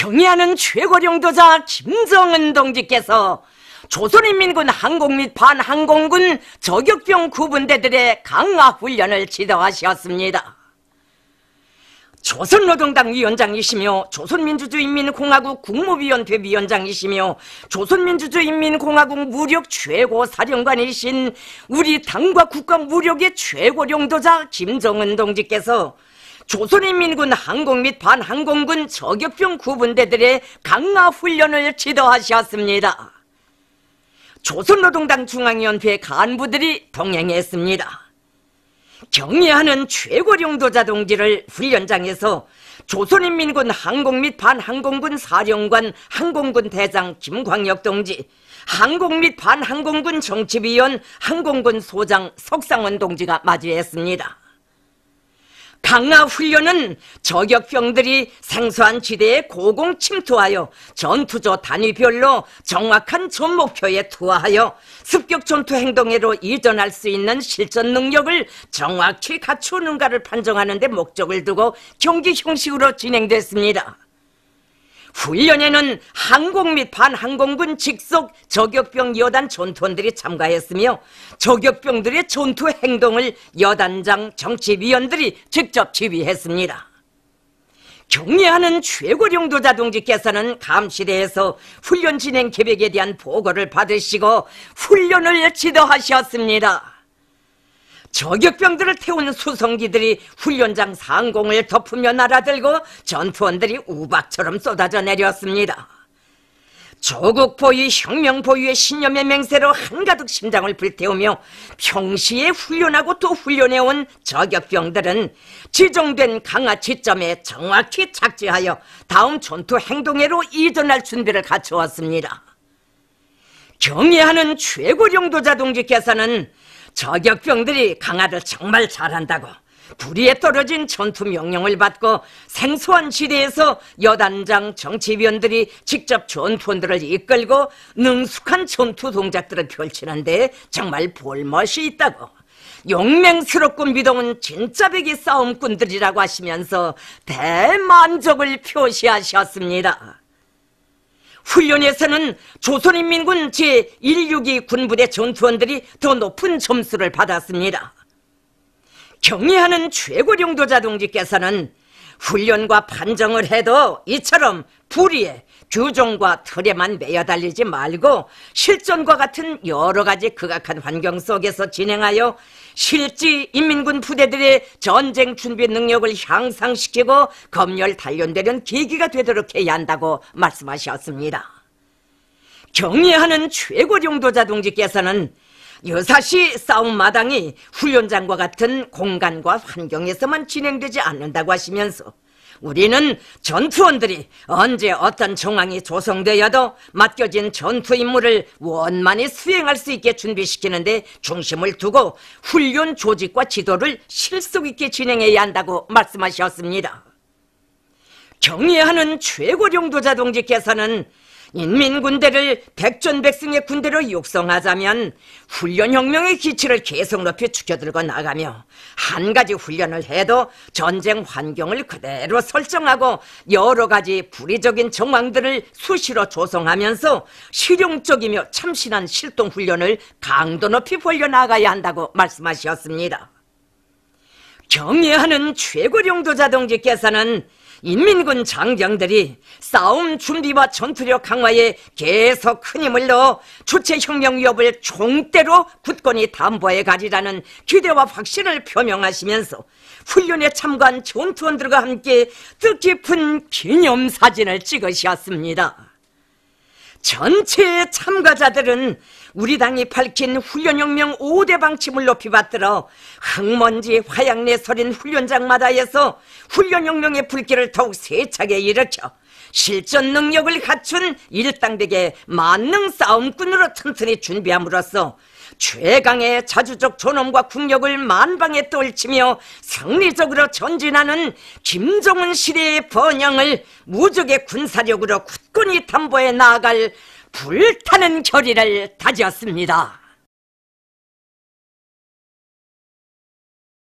경의하는 최고령도자 김정은 동지께서 조선인민군 항공 및 반항공군 저격병 구분대들의 강화 훈련을 지도하셨습니다. 조선노동당 위원장이시며 조선민주주의인민공화국 국무위원회 위원장이시며 조선민주주의인민공화국 무력 최고 사령관이신 우리 당과 국가 무력의 최고 령도자 김정은 동지께서 조선인민군 항공 및 반항공군 저격병 구분대들의 강화 훈련을 지도하셨습니다. 조선노동당 중앙위원회 간부들이 동행했습니다. 경례하는 최고령도자 동지를 훈련장에서 조선인민군 항공 및 반항공군 사령관 항공군 대장 김광혁 동지, 항공 및 반항공군 정치위원 항공군 소장 석상원 동지가 맞이했습니다. 강화 훈련은 저격병들이 생소한 지대에 고공 침투하여 전투조 단위별로 정확한 전 목표에 투하하여 습격 전투 행동으로 이전할 수 있는 실전 능력을 정확히 갖추는가를 판정하는 데 목적을 두고 경기 형식으로 진행됐습니다. 훈련에는 항공 및 반항공군 직속 저격병 여단 전투원들이 참가했으며 저격병들의 전투 행동을 여단장 정치위원들이 직접 지휘했습니다. 경례하는 최고령도자 동지께서는 감시대에서 훈련 진행 계획에 대한 보고를 받으시고 훈련을 지도하셨습니다. 저격병들을 태우는 수송기들이 훈련장 상공을 덮으며 날아들고 전투원들이 우박처럼 쏟아져 내렸습니다. 조국 보위, 혁명 보위의 신념의 맹세로 한가득 심장을 불태우며 평시에 훈련하고 또 훈련해온 저격병들은 지정된 강화 지점에 정확히 착지하여 다음 전투 행동에로 이전할 준비를 갖추었습니다. 경애하는 최고령도자 동지께서는 저격병들이 강화를 정말 잘한다고 불의에 떨어진 전투 명령을 받고 생소한 지대에서 여단장 정치위원들이 직접 전투원들을 이끌고 능숙한 전투 동작들을 펼치는데 정말 볼멋이 있다고 용맹스럽고 미동은 진짜 백이 싸움꾼들이라고 하시면서 대만족을 표시하셨습니다. 훈련에서는 조선인민군 제162 군부대 전투원들이 더 높은 점수를 받았습니다. 경리하는 최고 령도자 동지께서는 훈련과 판정을 해도 이처럼 불의에 규정과 틀에만 매여 달리지 말고 실전과 같은 여러 가지 극악한 환경 속에서 진행하여 실지 인민군 부대들의 전쟁 준비 능력을 향상시키고 검열 단련되는 계기가 되도록 해야 한다고 말씀하셨습니다. 경리하는 최고 용도자 동지께서는 여사시 싸움마당이 훈련장과 같은 공간과 환경에서만 진행되지 않는다고 하시면서 우리는 전투원들이 언제 어떤 정황이 조성되어도 맡겨진 전투 임무를 원만히 수행할 수 있게 준비시키는데 중심을 두고 훈련 조직과 지도를 실속 있게 진행해야 한다고 말씀하셨습니다. 경리하는 최고령도자 동지께서는 인민군대를 백전백승의 군대로 육성하자면 훈련혁명의 기치를 계속 높이 축여들고 나가며 한 가지 훈련을 해도 전쟁 환경을 그대로 설정하고 여러 가지 불의적인 정황들을 수시로 조성하면서 실용적이며 참신한 실동 훈련을 강도 높이 벌려나가야 한다고 말씀하셨습니다. 경애하는 최고령도자 동지께서는 인민군 장병들이 싸움 준비와 전투력 강화에 계속 큰 힘을 넣어 주체혁명 위협을 총대로 굳건히 담보해 가리라는 기대와 확신을 표명하시면서 훈련에 참가한 전투원들과 함께 뜻깊은 기념사진을 찍으셨습니다. 전체 참가자들은 우리 당이 밝힌 훈련혁명 5대 방침을 높이 받들어 흙먼지 화양내 서린 훈련장 마다에서 훈련혁명의 불길을 더욱 세차게 일으켜 실전 능력을 갖춘 일당백의 만능 싸움꾼으로 튼튼히 준비함으로써 최강의 자주적 존엄과 국력을 만방에 떨치며 승리적으로 전진하는 김정은 시대의 번영을 무적의 군사력으로 굳 친히 탐보에 나아갈 불타는 결의를 다지었습니다.